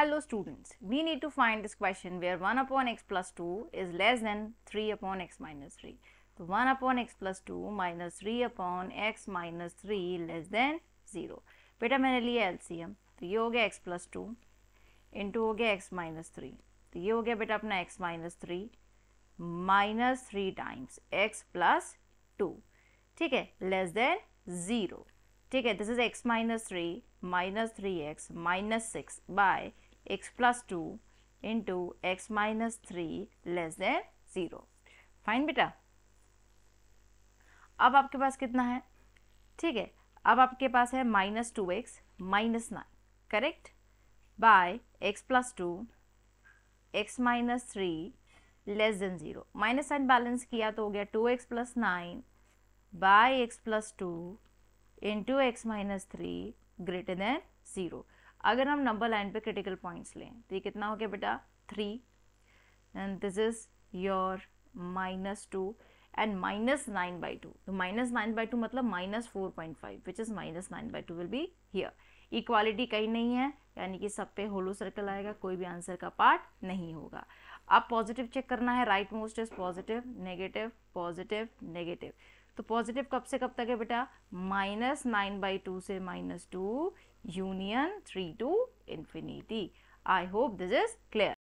Hello students, we need to find this question where 1 upon x plus 2 is less than 3 upon x minus 3. So 1 upon x plus 2 minus 3 upon x minus 3 less than 0. बेटा मैंने लिया LCM, तो ये x plus 2 into हो x minus 3, तो ये हो गया बेटा x minus 3 minus 3 times x plus 2, ठीक है, less than 0, ठीक है, this is x minus 3 minus 3x minus 6 by x plus 2 into x minus 3 less than 0. Fine बेटा अब आपके पास कितना है ठीक है अब आपके पास है minus two x minus nine correct by x plus two x minus three less than zero minus sign balance किया तो हो गया two x plus nine by x plus two into x minus three greater than zero अगर हम number line पे critical points लें तो ये कितना हो गया बेटा three and this is your minus two and minus nine by two तो माइनस नाइन बाई टू मतलब minus four point five which is minus nine by two will be here equality कहीं नहीं है यानी कि सब पे होलो सर्कल आएगा कोई भी आंसर का पार्ट नहीं होगा अब पॉजिटिव चेक करना है right most is positive negative positive negative तो पॉजिटिव कब से कब तक है बेटा माइनस नाइन बाई टू से minus two union 3 to infinity. I hope this is clear.